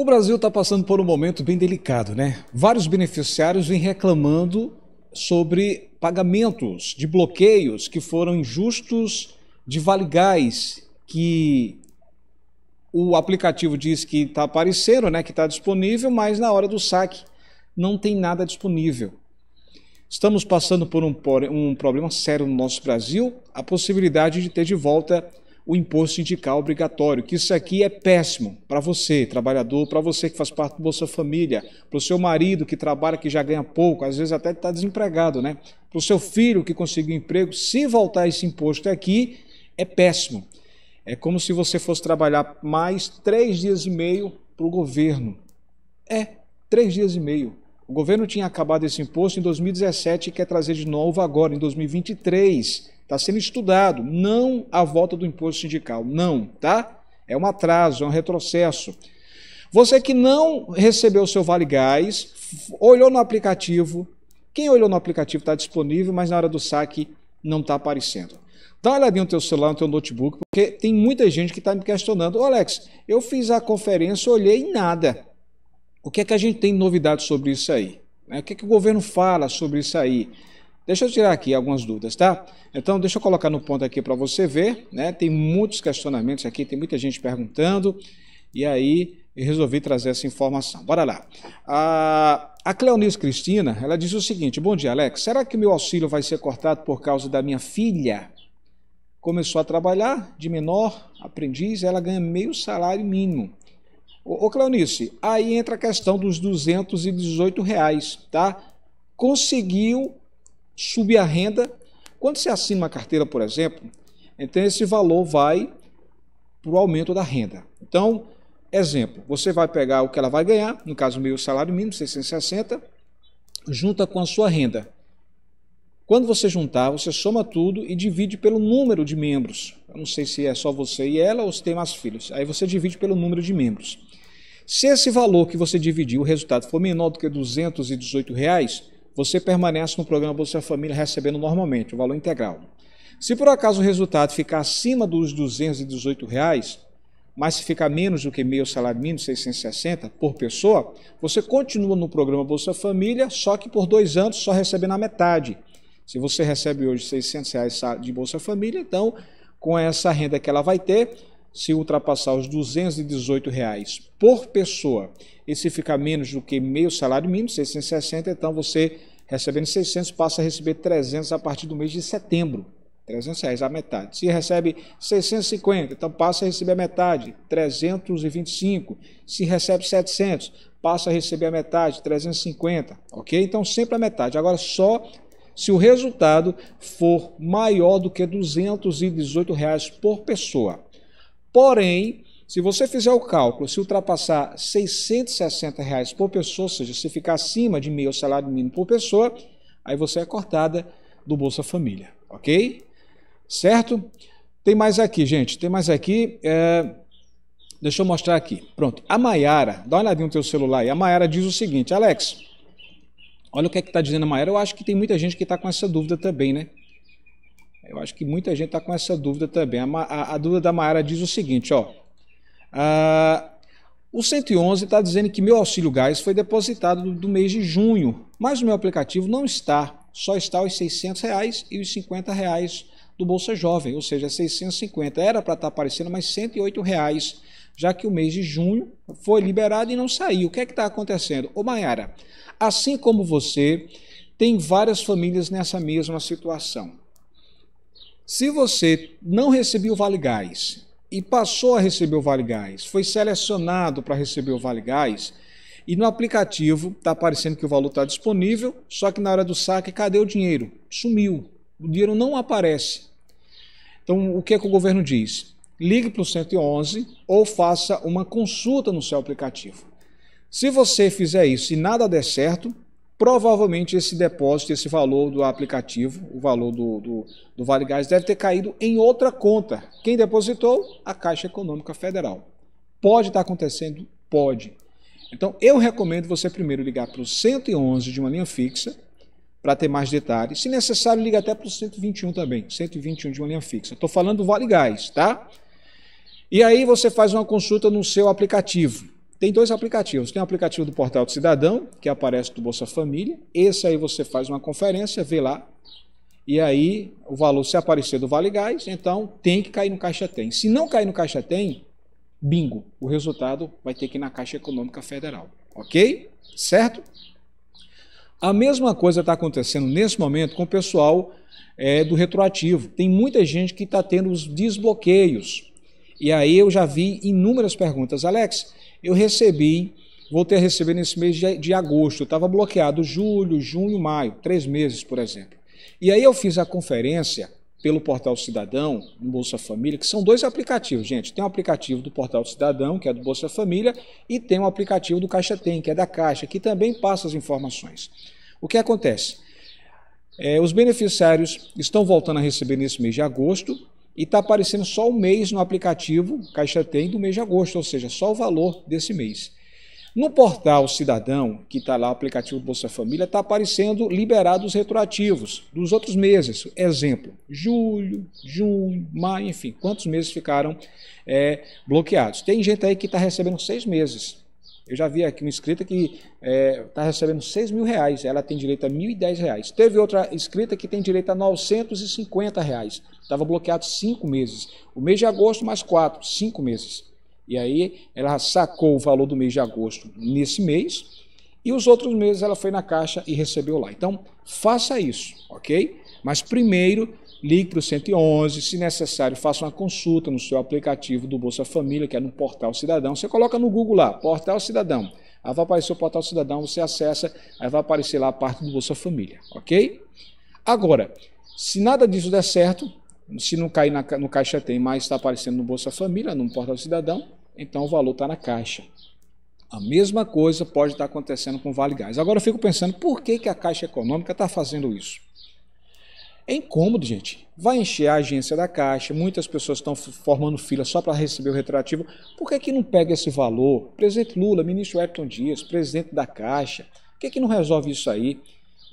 O Brasil está passando por um momento bem delicado, né? Vários beneficiários vêm reclamando sobre pagamentos de bloqueios que foram injustos de Vale Gás, que o aplicativo diz que está aparecendo, né, que está disponível, mas na hora do saque não tem nada disponível. Estamos passando por um, um problema sério no nosso Brasil, a possibilidade de ter de volta o imposto sindical obrigatório, que isso aqui é péssimo para você, trabalhador, para você que faz parte da Bolsa Família, para o seu marido que trabalha, que já ganha pouco, às vezes até está desempregado, né? Para o seu filho que conseguiu emprego, se voltar esse imposto aqui, é péssimo. É como se você fosse trabalhar mais três dias e meio para o governo. É, três dias e meio. O governo tinha acabado esse imposto em 2017 e quer trazer de novo agora, em 2023. Está sendo estudado, não a volta do imposto sindical, não, tá? É um atraso, é um retrocesso. Você que não recebeu o seu Vale Gás, olhou no aplicativo, quem olhou no aplicativo está disponível, mas na hora do saque não está aparecendo. Dá uma olhadinha no teu celular, no teu notebook, porque tem muita gente que está me questionando. Ô Alex, eu fiz a conferência, olhei e nada. O que é que a gente tem de novidade sobre isso aí? Né? O que é que o governo fala sobre isso aí? Deixa eu tirar aqui algumas dúvidas, tá? Então, deixa eu colocar no ponto aqui para você ver, né? Tem muitos questionamentos aqui, tem muita gente perguntando, e aí resolvi trazer essa informação. Bora lá. A, a Cleonice Cristina, ela diz o seguinte, bom dia, Alex, será que meu auxílio vai ser cortado por causa da minha filha? Começou a trabalhar de menor, aprendiz, ela ganha meio salário mínimo. Ô, ô Cleonice, aí entra a questão dos 218 reais, tá? Conseguiu subir a renda. Quando você assina uma carteira, por exemplo, então esse valor vai para o aumento da renda. Então, exemplo, você vai pegar o que ela vai ganhar, no caso meu, salário mínimo, 660, junta com a sua renda. Quando você juntar, você soma tudo e divide pelo número de membros. Eu não sei se é só você e ela ou se tem mais filhos. Aí você divide pelo número de membros. Se esse valor que você dividiu, o resultado for menor do que R$ reais, você permanece no programa Bolsa Família recebendo normalmente o valor integral. Se por acaso o resultado ficar acima dos R$ 218, reais, mas se ficar menos do que meio salário mínimo, 660 por pessoa, você continua no programa Bolsa Família, só que por dois anos só recebendo a metade. Se você recebe hoje R$ reais de Bolsa Família, então com essa renda que ela vai ter, se ultrapassar os 218 reais por pessoa e se ficar menos do que meio salário mínimo, 660, então você recebendo 600, passa a receber 300 a partir do mês de setembro. 300 reais, a metade. Se recebe 650, então passa a receber a metade, 325. Se recebe 700, passa a receber a metade, 350, ok? Então sempre a metade. Agora só se o resultado for maior do que R$ 218 reais por pessoa. Porém, se você fizer o cálculo, se ultrapassar R$ 660 reais por pessoa, ou seja, se ficar acima de meio salário mínimo por pessoa, aí você é cortada do Bolsa Família, ok? Certo? Tem mais aqui, gente, tem mais aqui. É... Deixa eu mostrar aqui. Pronto. A Maiara, dá uma olhadinha no teu celular aí. A Maiara diz o seguinte, Alex, olha o que é está dizendo a Maiara. Eu acho que tem muita gente que está com essa dúvida também, né? Eu acho que muita gente está com essa dúvida também. A, a, a dúvida da Maiara diz o seguinte, ó. Ah, o 111 está dizendo que meu auxílio gás foi depositado do, do mês de junho, mas o meu aplicativo não está, só está os 600 reais e os 50 reais do Bolsa Jovem, ou seja, 650. Era para estar tá aparecendo mais 108 reais, já que o mês de junho foi liberado e não saiu. O que é que está acontecendo? Ô Mayara, assim como você, tem várias famílias nessa mesma situação. Se você não recebeu o Vale Gás e passou a receber o Vale Gás, foi selecionado para receber o Vale Gás, e no aplicativo está aparecendo que o valor está disponível, só que na hora do saque, cadê o dinheiro? Sumiu. O dinheiro não aparece. Então, o que, é que o governo diz? Ligue para o 111 ou faça uma consulta no seu aplicativo. Se você fizer isso e nada der certo, provavelmente esse depósito, esse valor do aplicativo, o valor do, do, do, Vale Gás, deve ter caído em outra conta. Quem depositou? A Caixa Econômica Federal. Pode estar acontecendo? Pode. Então, eu recomendo você primeiro ligar para o 111 de uma linha fixa, para ter mais detalhes. Se necessário, liga até para o 121 também, 121 de uma linha fixa. Estou falando do Vale Gás, tá? E aí você faz uma consulta no seu aplicativo. Tem dois aplicativos. Tem o aplicativo do Portal do Cidadão, que aparece do Bolsa Família. Esse aí você faz uma conferência, vê lá. E aí, o valor, se aparecer do Vale Gás, então tem que cair no Caixa Tem. Se não cair no Caixa Tem, bingo. O resultado vai ter que ir na Caixa Econômica Federal. Ok? Certo? A mesma coisa está acontecendo nesse momento com o pessoal é, do retroativo. Tem muita gente que está tendo os desbloqueios. E aí eu já vi inúmeras perguntas. Alex, eu recebi, voltei a receber nesse mês de, de agosto, estava bloqueado julho, junho, maio, três meses, por exemplo. E aí eu fiz a conferência pelo Portal Cidadão, no Bolsa Família, que são dois aplicativos, gente. Tem um aplicativo do Portal Cidadão, que é do Bolsa Família, e tem um aplicativo do Caixa Tem, que é da Caixa, que também passa as informações. O que acontece? É, os beneficiários estão voltando a receber nesse mês de agosto e está aparecendo só o mês no aplicativo Caixa Tem do mês de agosto, ou seja, só o valor desse mês. No portal Cidadão, que está lá o aplicativo Bolsa Família, está aparecendo liberados retroativos dos outros meses. Exemplo, julho, junho, maio, enfim, quantos meses ficaram é, bloqueados. Tem gente aí que está recebendo seis meses eu já vi aqui uma escrita que está é, tá recebendo 6 mil reais, ela tem direito a 1.010 reais. Teve outra escrita que tem direito a 950 reais. Estava bloqueado 5 meses. O mês de agosto mais quatro, cinco meses. E aí ela sacou o valor do mês de agosto nesse mês e os outros meses ela foi na caixa e recebeu lá. Então, faça isso, ok? Mas primeiro ligue para o 111, se necessário, faça uma consulta no seu aplicativo do Bolsa Família, que é no Portal Cidadão. Você coloca no Google lá, Portal Cidadão. Aí vai aparecer o Portal Cidadão, você acessa, aí vai aparecer lá a parte do Bolsa Família, ok? Agora, se nada disso der certo, se não cair na, no Caixa Tem, mas está aparecendo no Bolsa Família, no Portal Cidadão, então o valor está na Caixa. A mesma coisa pode estar tá acontecendo com o Vale Gás. Agora eu fico pensando, por que, que a Caixa Econômica está fazendo isso? É incômodo, gente. Vai encher a agência da caixa, muitas pessoas estão formando fila só para receber o retrativo. Por que, que não pega esse valor? Presidente Lula, ministro Ayrton Dias, presidente da Caixa, por que, que não resolve isso aí?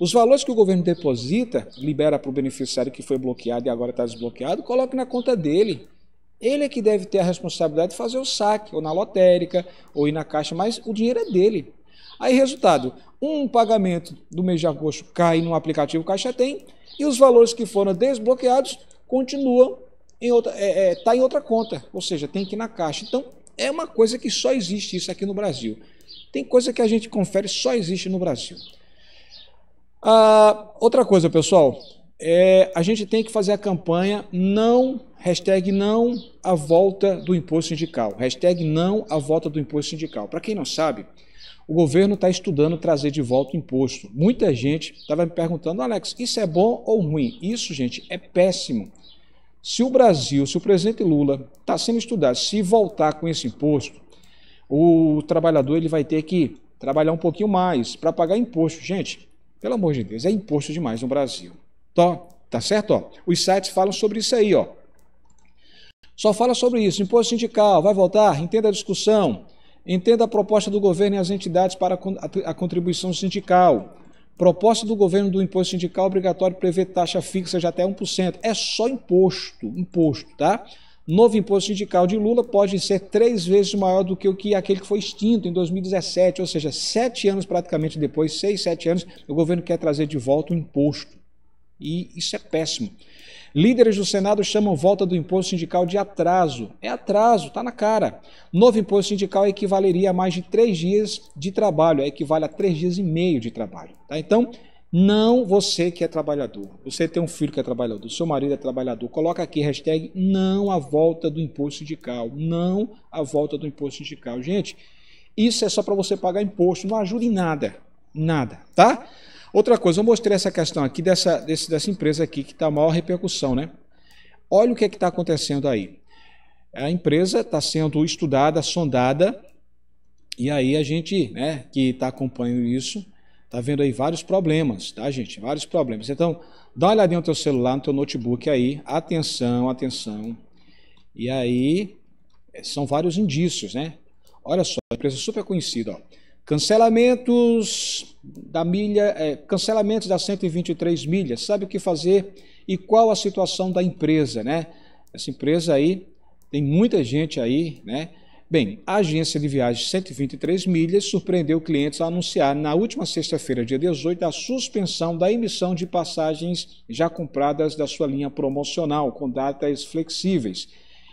Os valores que o governo deposita, libera para o beneficiário que foi bloqueado e agora está desbloqueado, coloque na conta dele. Ele é que deve ter a responsabilidade de fazer o saque, ou na lotérica, ou ir na caixa, mas o dinheiro é dele. Aí, resultado, um pagamento do mês de agosto cai no aplicativo Caixa Tem e os valores que foram desbloqueados continuam em outra, é, é, tá em outra conta, ou seja, tem que ir na caixa. Então, é uma coisa que só existe isso aqui no Brasil. Tem coisa que a gente confere só existe no Brasil. Ah, outra coisa, pessoal, é, a gente tem que fazer a campanha não, hashtag não a volta do imposto sindical, hashtag não a volta do imposto sindical. Para quem não sabe, o governo está estudando trazer de volta o imposto. Muita gente estava me perguntando, Alex, isso é bom ou ruim? Isso, gente, é péssimo. Se o Brasil, se o presidente Lula está sendo estudado, se voltar com esse imposto, o trabalhador ele vai ter que trabalhar um pouquinho mais para pagar imposto. Gente, pelo amor de Deus, é imposto demais no Brasil. Tá, tá certo? Ó, os sites falam sobre isso aí. Ó. Só fala sobre isso. Imposto sindical, vai voltar? Entenda a discussão. Entenda a proposta do governo e as entidades para a contribuição sindical. Proposta do governo do imposto sindical obrigatório prevê taxa fixa de até 1%. É só imposto, imposto, tá? Novo imposto sindical de Lula pode ser três vezes maior do que o que aquele que foi extinto em 2017, ou seja, sete anos praticamente depois, seis, sete anos, o governo quer trazer de volta o imposto. E isso é péssimo. Líderes do Senado chamam volta do imposto sindical de atraso. É atraso, tá na cara. Novo imposto sindical equivaleria a mais de três dias de trabalho, equivale a três dias e meio de trabalho. Tá? Então, não você que é trabalhador. Você tem um filho que é trabalhador, seu marido é trabalhador. Coloca aqui hashtag não a volta do imposto sindical. Não a volta do imposto sindical. Gente, isso é só para você pagar imposto, não ajuda em nada. Nada, tá? Outra coisa, eu mostrei essa questão aqui dessa, desse, dessa empresa aqui que está maior repercussão, né? Olha o que é está acontecendo aí. A empresa está sendo estudada, sondada, e aí a gente, né, que está acompanhando isso, está vendo aí vários problemas, tá, gente? Vários problemas. Então, dá uma olhadinha no teu celular, no teu notebook aí. Atenção, atenção. E aí, é, são vários indícios, né? Olha só, empresa super conhecida, ó. Cancelamentos da milha, é, cancelamento das 123 milhas, sabe o que fazer e qual a situação da empresa, né? Essa empresa aí tem muita gente aí, né? Bem, a agência de viagens 123 milhas surpreendeu clientes a anunciar na última sexta-feira, dia 18, a suspensão da emissão de passagens já compradas da sua linha promocional, com datas flexíveis.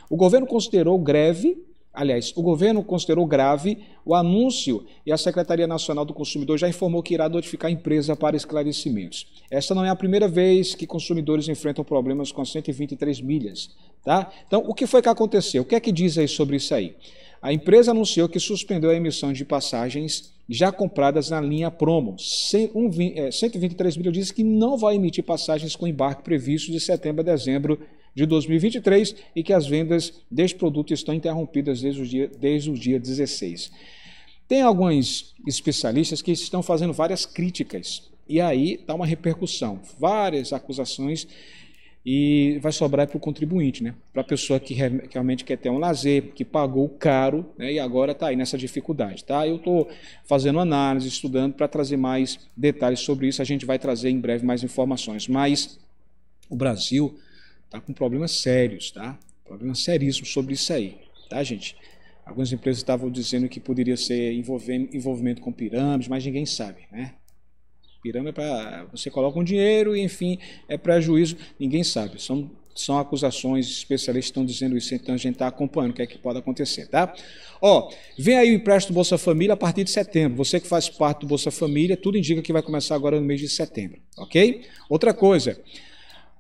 O governo considerou greve Aliás, o governo considerou grave o anúncio e a Secretaria Nacional do Consumidor já informou que irá notificar a empresa para esclarecimentos. Esta não é a primeira vez que consumidores enfrentam problemas com 123 milhas, tá? Então, o que foi que aconteceu? O que é que diz aí sobre isso aí? A empresa anunciou que suspendeu a emissão de passagens já compradas na linha promo. 123 é, milhas diz que não vai emitir passagens com embarque previsto de setembro a dezembro de 2023 e que as vendas deste produto estão interrompidas desde o dia, desde o dia 16. Tem alguns especialistas que estão fazendo várias críticas e aí dá uma repercussão, várias acusações e vai sobrar para o contribuinte, né? para a pessoa que realmente quer ter um lazer, que pagou caro né? e agora está aí nessa dificuldade. Tá? Eu estou fazendo análise, estudando para trazer mais detalhes sobre isso, a gente vai trazer em breve mais informações, mas o Brasil está com problemas sérios, tá? Problemas seríssimos sobre isso aí, tá, gente? Algumas empresas estavam dizendo que poderia ser envolvimento com pirâmides, mas ninguém sabe, né? Pirâmide é para você coloca um dinheiro e enfim é prejuízo, ninguém sabe. São são acusações, especialistas estão dizendo isso, então a gente está acompanhando o que é que pode acontecer, tá? Ó, vem aí o empréstimo Bolsa Família a partir de setembro. Você que faz parte do Bolsa Família, tudo indica que vai começar agora no mês de setembro, ok? Outra coisa,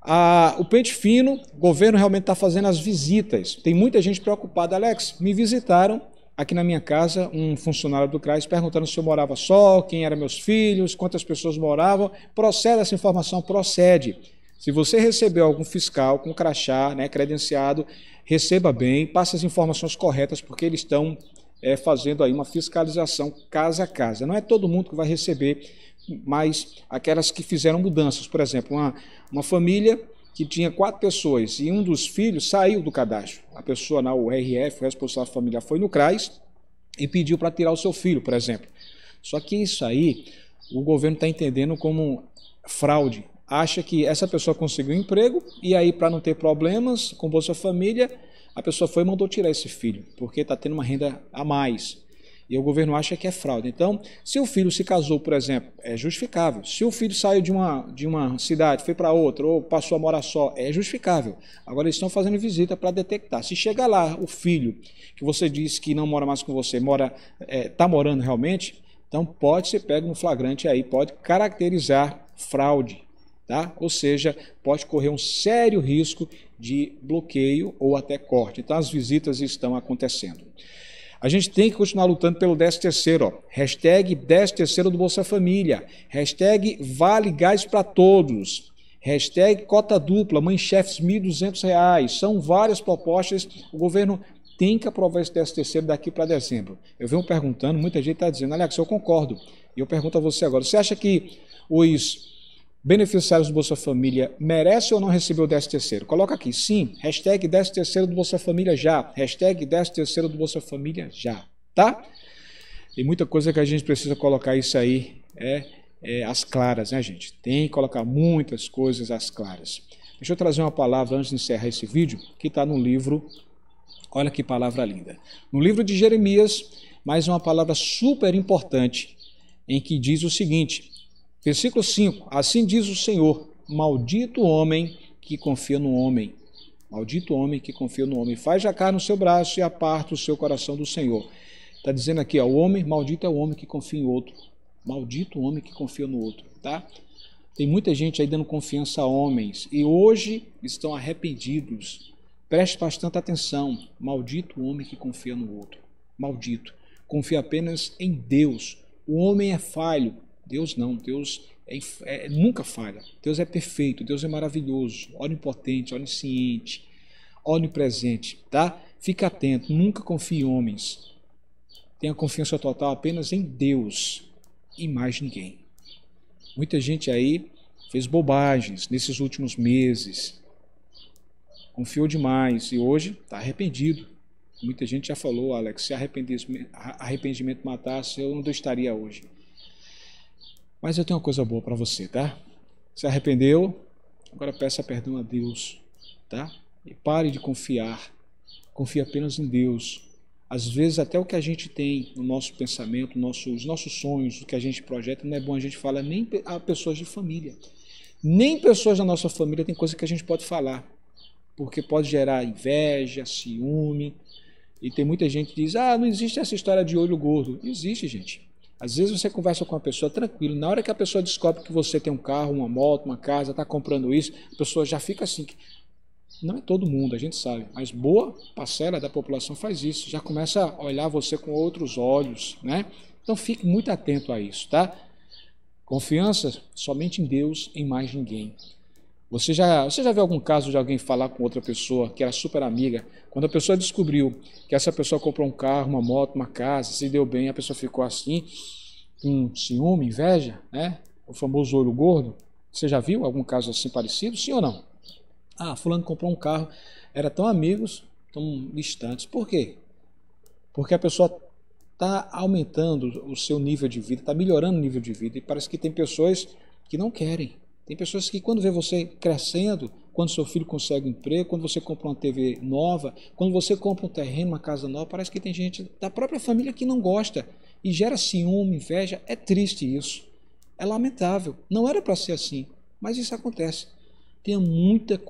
ah, o pente fino, o governo realmente está fazendo as visitas. Tem muita gente preocupada. Alex, me visitaram aqui na minha casa um funcionário do CRAS perguntando se eu morava só, quem eram meus filhos, quantas pessoas moravam. Procede essa informação? Procede. Se você recebeu algum fiscal com crachá, né, credenciado, receba bem, passe as informações corretas, porque eles estão é, fazendo aí uma fiscalização casa a casa. Não é todo mundo que vai receber mas aquelas que fizeram mudanças. Por exemplo, uma, uma família que tinha quatro pessoas e um dos filhos saiu do cadastro. A pessoa na URF, o responsável familiar, foi no CRAS e pediu para tirar o seu filho, por exemplo. Só que isso aí o governo está entendendo como fraude. Acha que essa pessoa conseguiu um emprego e aí, para não ter problemas com Bolsa Família, a pessoa foi e mandou tirar esse filho, porque está tendo uma renda a mais. E o governo acha que é fraude. Então, se o filho se casou, por exemplo, é justificável. Se o filho saiu de uma, de uma cidade, foi para outra, ou passou a morar só, é justificável. Agora, eles estão fazendo visita para detectar. Se chegar lá o filho, que você disse que não mora mais com você, mora está é, tá morando realmente, então pode ser pego no flagrante aí, pode caracterizar fraude. Tá? Ou seja, pode correr um sério risco de bloqueio ou até corte. Então, as visitas estão acontecendo. A gente tem que continuar lutando pelo 10 terceiro. Ó. Hashtag 10 terceiro do Bolsa Família. Hashtag Vale Gás para Todos. Hashtag Cota Dupla, Mãe Chefes R$ 1.200. São várias propostas. O governo tem que aprovar esse 10 terceiro daqui para dezembro. Eu venho perguntando, muita gente está dizendo, Alex, eu concordo. E eu pergunto a você agora, você acha que os beneficiários do Bolsa Família merece ou não receber o 13 terceiro? Coloca aqui, sim, hashtag 13 terceiro do Bolsa Família já, hashtag 13 terceiro do Bolsa Família já, tá? Tem muita coisa que a gente precisa colocar isso aí é, é as claras, né gente? Tem que colocar muitas coisas às claras. Deixa eu trazer uma palavra antes de encerrar esse vídeo, que está no livro, olha que palavra linda, no livro de Jeremias, mais uma palavra super importante, em que diz o seguinte, Versículo 5: Assim diz o Senhor: Maldito homem que confia no homem. Maldito homem que confia no homem. Faz jacar no seu braço e aparta o seu coração do Senhor. Está dizendo aqui, ó, o homem, maldito é o homem que confia em outro. Maldito o homem que confia no outro, tá? Tem muita gente aí dando confiança a homens e hoje estão arrependidos. Preste bastante atenção. Maldito o homem que confia no outro. Maldito. Confia apenas em Deus. O homem é falho. Deus não, Deus é, é, é, nunca falha. Deus é perfeito, Deus é maravilhoso, onipotente, onisciente, onipresente, tá? Fica atento, nunca confie em homens. Tenha confiança total apenas em Deus e mais ninguém. Muita gente aí fez bobagens nesses últimos meses, confiou demais e hoje está arrependido. Muita gente já falou, Alex, se arrependimento matasse, eu não estaria hoje. Mas eu tenho uma coisa boa para você, tá? Se arrependeu, agora peça perdão a Deus, tá? E pare de confiar. Confie apenas em Deus. Às vezes até o que a gente tem no nosso pensamento, nosso, os nossos sonhos, o que a gente projeta, não é bom a gente falar nem a pessoas de família. Nem pessoas da nossa família tem coisa que a gente pode falar, porque pode gerar inveja, ciúme. E tem muita gente que diz: ah, não existe essa história de olho gordo. Existe, gente. Às vezes você conversa com uma pessoa tranquilo, na hora que a pessoa descobre que você tem um carro, uma moto, uma casa, está comprando isso, a pessoa já fica assim. Não é todo mundo, a gente sabe, mas boa parcela da população faz isso, já começa a olhar você com outros olhos, né? Então fique muito atento a isso, tá? Confiança somente em Deus, em mais ninguém. Você já, você já viu algum caso de alguém falar com outra pessoa que era super amiga? Quando a pessoa descobriu que essa pessoa comprou um carro, uma moto, uma casa, se deu bem, a pessoa ficou assim, com ciúme, inveja, né? O famoso olho gordo. Você já viu algum caso assim parecido? Sim ou não? Ah, fulano comprou um carro, era tão amigos, tão distantes. Por quê? Porque a pessoa está aumentando o seu nível de vida, está melhorando o nível de vida e parece que tem pessoas que não querem tem pessoas que, quando vê você crescendo, quando seu filho consegue um emprego, quando você compra uma TV nova, quando você compra um terreno, uma casa nova, parece que tem gente da própria família que não gosta e gera ciúme, inveja. É triste isso. É lamentável. Não era para ser assim, mas isso acontece. Tenha muita,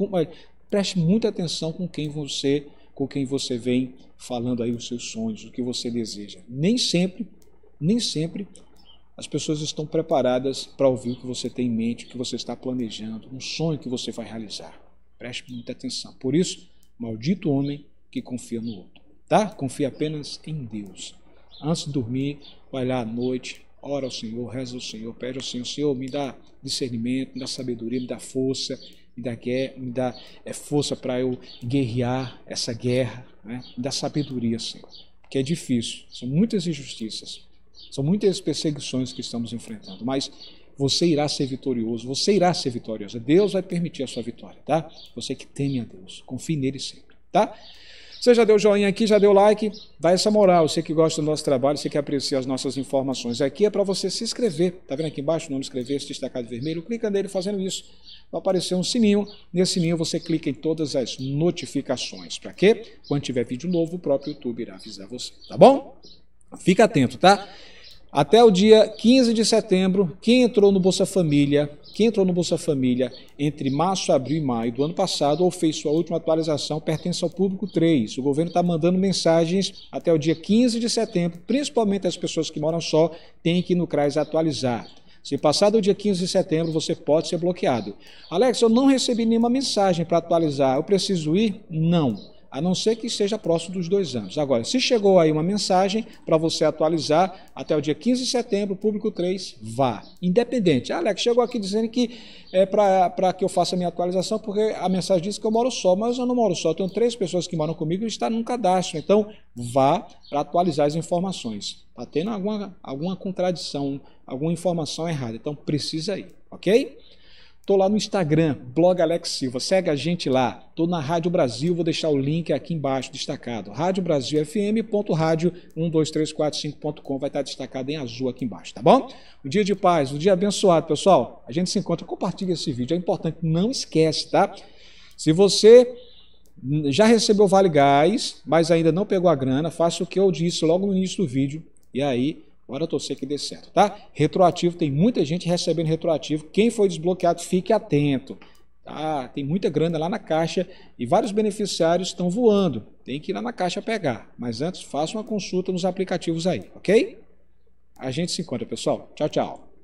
preste muita atenção com quem você, com quem você vem falando aí os seus sonhos, o que você deseja. Nem sempre, nem sempre as pessoas estão preparadas para ouvir o que você tem em mente, o que você está planejando, um sonho que você vai realizar. Preste muita atenção. Por isso, maldito homem que confia no outro, tá? Confia apenas em Deus. Antes de dormir, vai lá à noite, ora ao Senhor, reza ao Senhor, pede ao Senhor, Senhor, me dá discernimento, me dá sabedoria, me dá força, me dá, guerra, me dá é, força para eu guerrear essa guerra, né? me dá sabedoria, Senhor, que é difícil, são muitas injustiças. São muitas perseguições que estamos enfrentando, mas você irá ser vitorioso, você irá ser vitoriosa. Deus vai permitir a sua vitória, tá? Você que teme a Deus, confie nele sempre, tá? Você já deu joinha aqui, já deu like, dá essa moral. Você que gosta do nosso trabalho, você que aprecia as nossas informações aqui, é para você se inscrever. Tá vendo aqui embaixo o nome inscrever, se destacar de vermelho? Clica nele fazendo isso. Vai aparecer um sininho. Nesse sininho você clica em todas as notificações. Para quê? Quando tiver vídeo novo, o próprio YouTube irá avisar você, tá bom? Fica atento, tá? Até o dia 15 de setembro, quem entrou no Bolsa Família, quem entrou no Bolsa Família entre março, abril e maio do ano passado ou fez sua última atualização pertence ao público 3. O governo está mandando mensagens até o dia 15 de setembro, principalmente as pessoas que moram só, têm que ir no CRAS atualizar. Se passar do dia 15 de setembro, você pode ser bloqueado. Alex, eu não recebi nenhuma mensagem para atualizar. Eu preciso ir? Não a não ser que seja próximo dos dois anos. Agora, se chegou aí uma mensagem para você atualizar até o dia 15 de setembro, público 3, vá. Independente. Ah, Alex, chegou aqui dizendo que é para que eu faça a minha atualização, porque a mensagem diz que eu moro só, mas eu não moro só. Eu tenho três pessoas que moram comigo e está num cadastro. Então, vá para atualizar as informações. Está tendo alguma, alguma contradição, alguma informação errada. Então, precisa ir, ok? Estou lá no Instagram, blog Alex Silva. Segue a gente lá. Estou na Rádio Brasil, vou deixar o link aqui embaixo destacado. radiobrasilfm.radio12345.com vai estar destacado em azul aqui embaixo, tá bom? Um dia de paz, um dia abençoado, pessoal. A gente se encontra, compartilha esse vídeo, é importante, não esquece, tá? Se você já recebeu Vale Gás, mas ainda não pegou a grana, faça o que eu disse logo no início do vídeo e aí Bora torcer que dê certo, tá? Retroativo, tem muita gente recebendo retroativo. Quem foi desbloqueado, fique atento. Tá? Tem muita grana lá na caixa e vários beneficiários estão voando. Tem que ir lá na caixa pegar. Mas antes, faça uma consulta nos aplicativos aí, ok? A gente se encontra, pessoal. Tchau, tchau.